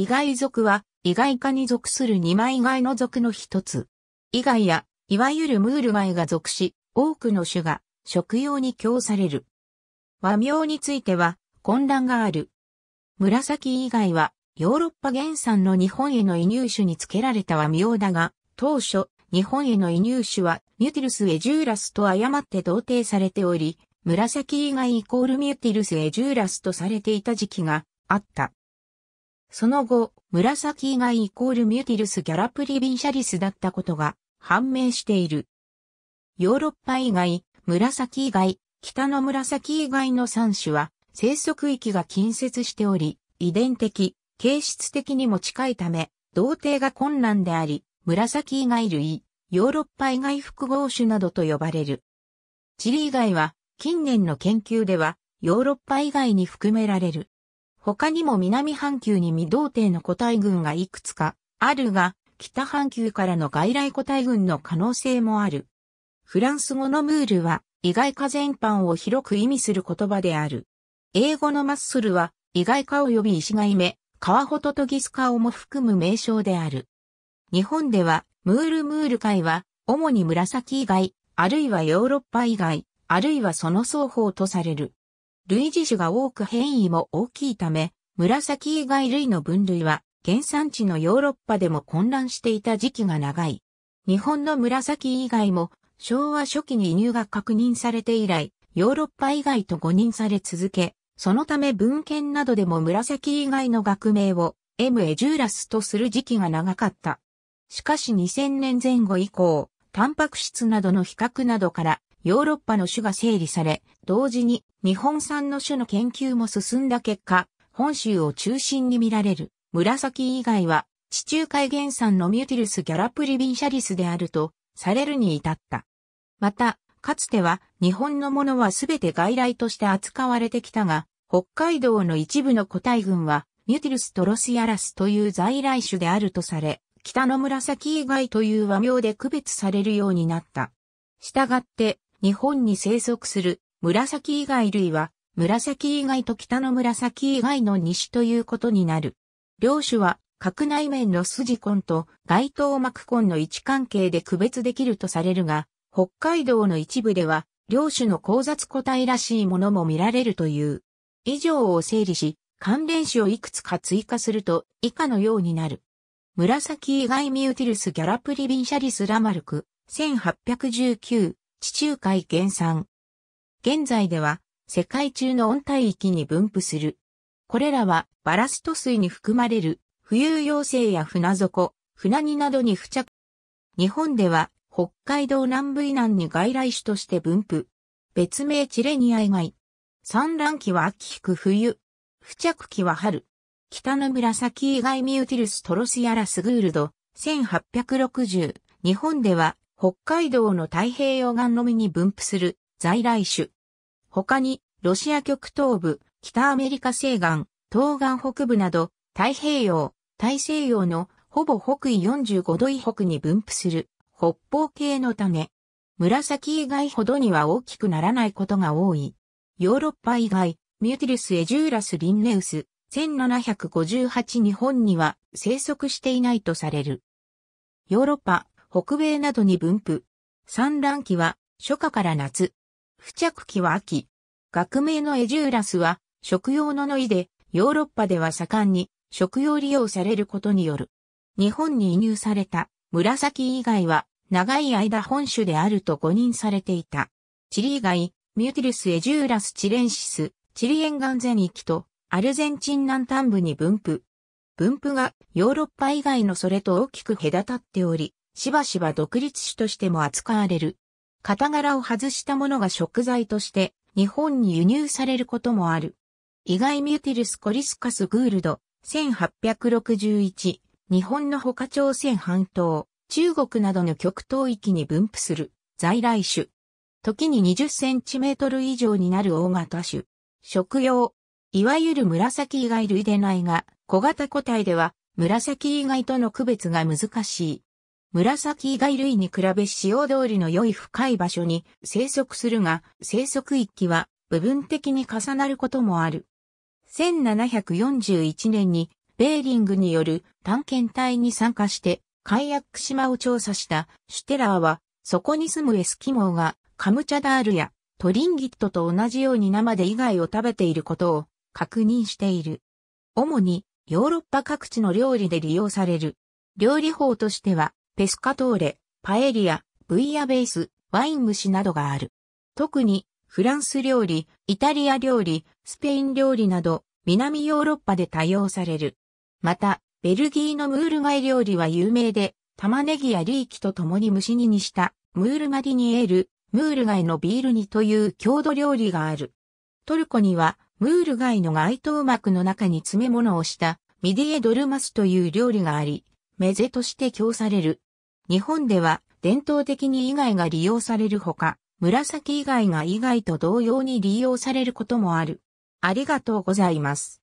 意外属は、意外科に属する二枚貝の属の一つ。意外や、いわゆるムール貝が属し、多くの種が食用に供される。和名については混乱がある。紫以外はヨーロッパ原産の日本への移入種に付けられた和名だが、当初、日本への移入種はミュティルス・エジューラスと誤って同定されており、紫以外イコールミュティルス・エジューラスとされていた時期があった。その後、紫以外イコールミューティルス・ギャラプリ・ビンシャリスだったことが判明している。ヨーロッパ以外、紫以外、北の紫以外の3種は生息域が近接しており、遺伝的、形質的にも近いため、同定が困難であり、紫以外類、ヨーロッパ以外複合種などと呼ばれる。チリ以外は、近年の研究では、ヨーロッパ以外に含められる。他にも南半球に未同定の個体群がいくつかあるが、北半球からの外来個体群の可能性もある。フランス語のムールは、意外化全般を広く意味する言葉である。英語のマッスルは、意外化及び石貝目、川ほとギスす顔も含む名称である。日本では、ムールムール貝は、主に紫以外、あるいはヨーロッパ以外、あるいはその双方とされる。類似種が多く変異も大きいため、紫以外類の分類は原産地のヨーロッパでも混乱していた時期が長い。日本の紫以外も昭和初期に移入が確認されて以来、ヨーロッパ以外と誤認され続け、そのため文献などでも紫以外の学名を M エジューラスとする時期が長かった。しかし2000年前後以降、タンパク質などの比較などからヨーロッパの種が整理され、同時に日本産の種の研究も進んだ結果、本州を中心に見られる紫以外は地中海原産のミューティルス・ギャラプリビンシャリスであるとされるに至った。また、かつては日本のものはすべて外来として扱われてきたが、北海道の一部の個体群はミューティルストロスヤラスという在来種であるとされ、北の紫以外という和名で区別されるようになった。したがって、日本に生息する紫以外類は、紫以外と北の紫以外の西ということになる。両種は、核内面の筋根と外頭膜根の位置関係で区別できるとされるが、北海道の一部では、両種の交雑個体らしいものも見られるという。以上を整理し、関連種をいくつか追加すると以下のようになる。紫以外ミューティルスギャラプリビンシャリスラマルク、1819地中海原産。現在では世界中の温帯域に分布する。これらはバラスト水に含まれる浮遊幼生や船底、船荷などに付着。日本では北海道南部以南に外来種として分布。別名チレニア以外。産卵期は秋引く冬。付着期は春。北の紫以外ミューティルストロスヤラスグールド、1860。日本では北海道の太平洋岸のみに分布する在来種。他に、ロシア極東部、北アメリカ西岸、東岸北部など、太平洋、大西洋のほぼ北緯45度以北に分布する北方系の種。紫以外ほどには大きくならないことが多い。ヨーロッパ以外、ミューティルス・エジューラス・リンネウス、1758日本には生息していないとされる。ヨーロッパ、北米などに分布。産卵期は初夏から夏。付着期は秋。学名のエジューラスは食用のノイでヨーロッパでは盛んに食用利用されることによる。日本に移入された紫以外は長い間本種であると誤認されていた。チリ以外、ミューティルスエジューラスチレンシス、チリ沿岸全域とアルゼンチン南端部に分布。分布がヨーロッパ以外のそれと大きく隔たっており、しばしば独立種としても扱われる。型柄を外したものが食材として日本に輸入されることもある。意外ミューティルス・コリスカス・グールド、1861、日本の他朝鮮半島、中国などの極東域に分布する在来種。時に20センチメートル以上になる大型種。食用。いわゆる紫以外類でないが、小型個体では紫以外との区別が難しい。紫以外類に比べ潮通りの良い深い場所に生息するが、生息域は部分的に重なることもある。1741年にベーリングによる探検隊に参加してカイアック島を調査したシュテラーは、そこに住むエスキモーがカムチャダールやトリンギットと同じように生で以外を食べていることを確認している。主にヨーロッパ各地の料理で利用される。料理法としてはペスカトーレ、パエリア、ブイヤベース、ワイン蒸しなどがある。特に、フランス料理、イタリア料理、スペイン料理など、南ヨーロッパで多用される。また、ベルギーのムール貝料理は有名で、玉ねぎやリーキと共に蒸し煮にした、ムールマディニエール、ムール貝のビール煮という郷土料理がある。トルコには、ムール貝の街頭膜の中に詰め物をした、ミディエドルマスという料理があり、メゼとして供される。日本では伝統的に以外が利用されるほか、紫以外が以外と同様に利用されることもある。ありがとうございます。